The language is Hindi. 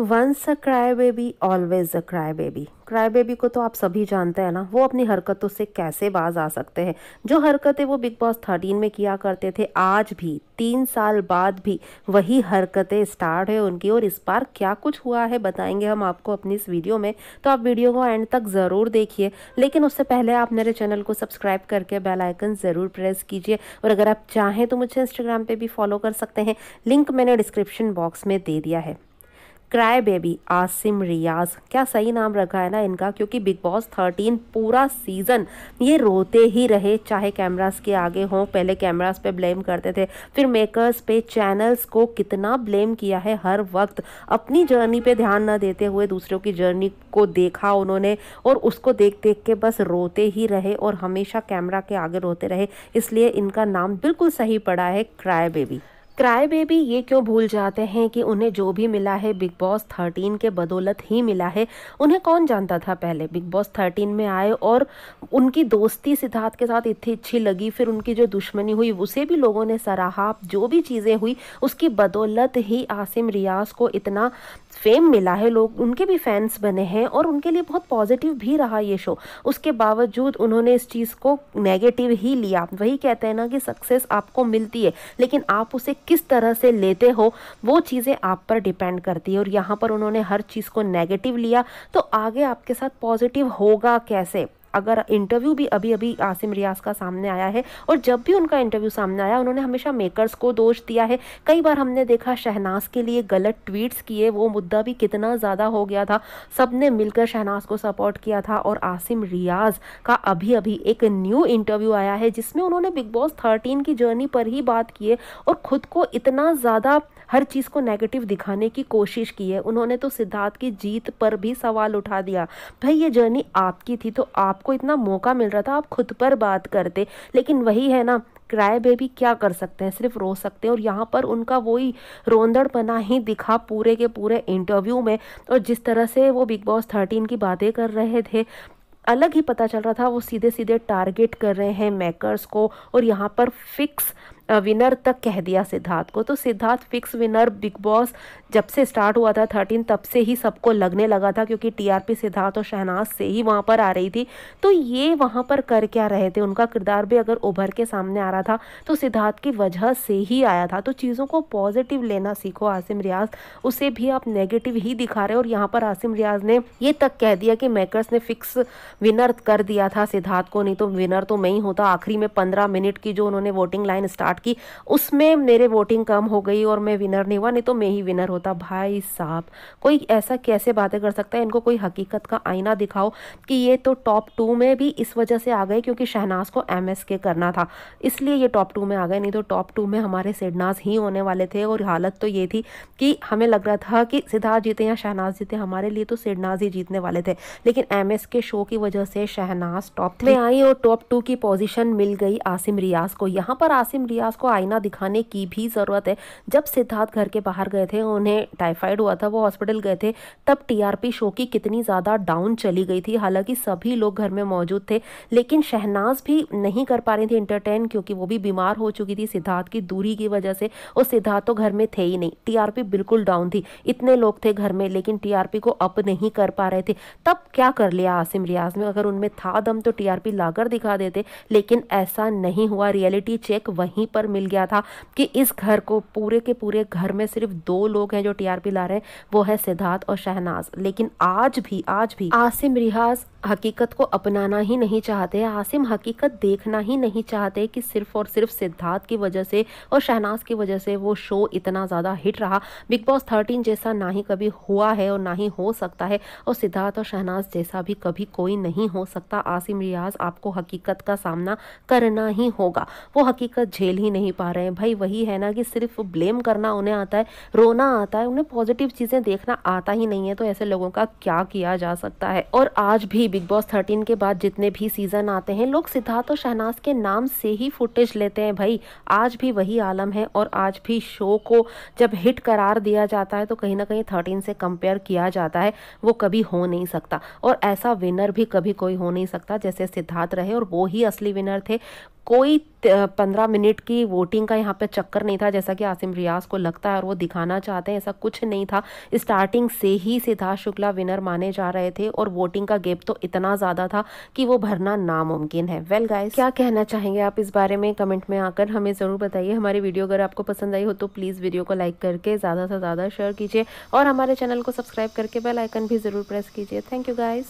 once a cry baby always a cry baby cry baby को तो आप सभी जानते हैं ना वो अपनी हरकतों से कैसे बाज आ सकते हैं जो हरकतें वो बिग बॉस थर्टीन में किया करते थे आज भी तीन साल बाद भी वही हरकतें स्टार्ट है उनकी और इस बार क्या कुछ हुआ है बताएंगे हम आपको अपनी इस वीडियो में तो आप वीडियो को एंड तक ज़रूर देखिए लेकिन उससे पहले आप मेरे चैनल को सब्सक्राइब करके बेलाइकन ज़रूर प्रेस कीजिए और अगर आप चाहें तो मुझे इंस्टाग्राम पर भी फॉलो कर सकते हैं लिंक मैंने डिस्क्रिप्शन बॉक्स में दे दिया है क्राई बेबी आसिम रियाज क्या सही नाम रखा है ना इनका क्योंकि बिग बॉस थर्टीन पूरा सीज़न ये रोते ही रहे चाहे कैमरास के आगे हों पहले कैमरास पे ब्लेम करते थे फिर मेकर्स पे चैनल्स को कितना ब्लेम किया है हर वक्त अपनी जर्नी पे ध्यान न देते हुए दूसरों की जर्नी को देखा उन्होंने और उसको देख देख के बस रोते ही रहे और हमेशा कैमरा के आगे रोते रहे इसलिए इनका नाम बिल्कुल सही पड़ा है क्राई बेबी क्राई बेबी ये क्यों भूल जाते हैं कि उन्हें जो भी मिला है बिग बॉस थर्टीन के बदौलत ही मिला है उन्हें कौन जानता था पहले बिग बॉस थर्टीन में आए और उनकी दोस्ती सिद्धार्थ के साथ इतनी अच्छी लगी फिर उनकी जो दुश्मनी हुई उसे भी लोगों ने सराहा जो भी चीज़ें हुई उसकी बदौलत ही आसिम रियाज को इतना फेम मिला है लोग उनके भी फैंस बने हैं और उनके लिए बहुत पॉजिटिव भी रहा ये शो उसके बावजूद उन्होंने इस चीज़ को नेगेटिव ही लिया वही कहते हैं ना कि सक्सेस आपको मिलती है लेकिन आप उसे किस तरह से लेते हो वो चीज़ें आप पर डिपेंड करती है और यहाँ पर उन्होंने हर चीज़ को नेगेटिव लिया तो आगे आपके साथ पॉजिटिव होगा कैसे अगर इंटरव्यू भी अभी अभी आसिम रियाज का सामने आया है और जब भी उनका इंटरव्यू सामने आया उन्होंने हमेशा मेकर्स को दोष दिया है कई बार हमने देखा शहनाज के लिए गलत ट्वीट्स किए वो मुद्दा भी कितना ज़्यादा हो गया था सब ने मिलकर शहनाज को सपोर्ट किया था और आसिम रियाज का अभी अभी एक न्यू इंटरव्यू आया है जिसमें उन्होंने बिग बॉस थर्टीन की जर्नी पर ही बात की है और खुद को इतना ज़्यादा हर चीज़ को नेगेटिव दिखाने की कोशिश की है उन्होंने तो सिद्धार्थ की जीत पर भी सवाल उठा दिया भाई ये जर्नी आपकी थी तो आप आपको इतना मौका मिल रहा था आप खुद पर बात करते लेकिन वही है ना क्राई बेबी क्या कर सकते हैं सिर्फ रो सकते हैं और यहाँ पर उनका वही रोंदड़पना ही दिखा पूरे के पूरे इंटरव्यू में और जिस तरह से वो बिग बॉस थर्टीन की बातें कर रहे थे अलग ही पता चल रहा था वो सीधे सीधे टारगेट कर रहे हैं मेकर्स को और यहाँ पर फिक्स विनर तक कह दिया सिद्धार्थ को तो Siddharth fix winner Bigg Boss जब से स्टार्ट हुआ था थर्टीन तब से ही सबको लगने लगा था क्योंकि टीआरपी सिद्धार्थ और शहनाज से ही वहाँ पर आ रही थी तो ये वहाँ पर कर क्या रहे थे उनका किरदार भी अगर उभर के सामने आ रहा था तो सिद्धार्थ की वजह से ही आया था तो चीज़ों को पॉजिटिव लेना सीखो आसिम रियाज उसे भी आप नेगेटिव ही दिखा रहे हो और यहाँ पर आसिम रियाज ने ये तक कह दिया कि मेकर्स ने फिक्स विनर कर दिया था सिद्धार्थ को नहीं तो विनर तो मैं ही होता आखिरी में पंद्रह मिनट की जो उन्होंने वोटिंग लाइन स्टार्ट स्टार्ट की उसमें मेरे वोटिंग कम हो गई और मैं विनर नहीं हुआ नहीं तो मैं ही विनर होता भाई साहब कोई ऐसा कैसे बातें कर सकता है इनको कोई हकीकत का आईना दिखाओ कि ये तो टॉप टू में भी इस वजह से आ गए क्योंकि शहनाज को एम करना था इसलिए ये टॉप टू में आ गए नहीं तो टॉप टू में हमारे सिडनाज ही होने वाले थे और हालत तो ये थी कि हमें लग रहा था कि सिद्धार्थ जीते या शहनाज जीते हमारे लिए तो सिडनाज ही जीतने वाले थे लेकिन एम के शो की वजह से शहनाज टॉप में आई और टॉप टू की पोजीशन मिल गई आसिम रियाज को यहाँ पर आसिम रियाज व्यास को आईना दिखाने की भी ज़रूरत है जब सिद्धार्थ घर के बाहर गए थे उन्हें टाइफाइड हुआ था वो हॉस्पिटल गए थे तब टीआरपी शो की कितनी ज़्यादा डाउन चली गई थी हालांकि सभी लोग घर में मौजूद थे लेकिन शहनाज भी नहीं कर पा रही थी इंटरटेन क्योंकि वो भी बीमार हो चुकी थी सिद्धार्थ की दूरी की वजह से और सिद्धार्थ तो घर में थे ही नहीं टीआरपी बिल्कुल डाउन थी इतने लोग थे घर में लेकिन टीआरपी को अप नहीं कर पा रहे थे तब क्या कर लिया आसिम रियाज में अगर उनमें था दम तो टीआरपी लाकर दिखा देते लेकिन ऐसा नहीं हुआ रियलिटी चेक वहीं पर मिल गया था कि इस घर को पूरे के पूरे घर में सिर्फ दो लोग हैं जो टीआरपी ला रहे हैं वो है सिद्धार्थ और शहनाज लेकिन आज भी आज भी आसिम रियाज हकीकत को अपनाना ही नहीं चाहते आसिम हकीकत देखना ही नहीं चाहते कि सिर्फ और सिर्फ सिद्धार्थ की वजह से और शहनाज की वजह से वो शो इतना ज़्यादा हिट रहा बिग बॉस थर्टीन जैसा ना ही कभी हुआ है और ना ही हो सकता है और सिद्धार्थ और शहनाज जैसा भी कभी कोई नहीं हो सकता आसिम रियाज आपको हकीकत का सामना करना ही होगा वो हकीकत झेल ही ही नहीं पा रहे हैं भाई वही है ना कि सिर्फ ब्लेम करना उन्हें आता है रोना आता है उन्हें पॉजिटिव चीज़ें देखना आता ही नहीं है तो ऐसे लोगों का क्या किया जा सकता है और आज भी बिग बॉस थर्टीन के बाद जितने भी सीजन आते हैं लोग सिद्धार्थ और शहनाज के नाम से ही फुटेज लेते हैं भाई आज भी वही आलम है और आज भी शो को जब हिट करार दिया जाता है तो कहीं ना कहीं थर्टीन से कंपेयर किया जाता है वो कभी हो नहीं सकता और ऐसा विनर भी कभी कोई हो नहीं सकता जैसे सिद्धार्थ रहे और वो ही असली विनर थे कोई पंद्रह मिनट की कि वोटिंग का यहाँ पे चक्कर नहीं था जैसा कि आसिम रियाज को लगता है और वो दिखाना चाहते हैं ऐसा कुछ नहीं था स्टार्टिंग से ही सिद्धार्थ शुक्ला विनर माने जा रहे थे और वोटिंग का गेप तो इतना ज़्यादा था कि वो भरना नामुमकिन है वेल well, गाइज क्या कहना चाहेंगे आप इस बारे में कमेंट में आकर हमें ज़रूर बताइए हमारी वीडियो अगर आपको पसंद आई हो तो प्लीज़ वीडियो को लाइक करके ज़्यादा से ज़्यादा शेयर कीजिए और हमारे चैनल को सब्सक्राइब करके बेल आइकन भी ज़रूर प्रेस कीजिए थैंक यू गाइज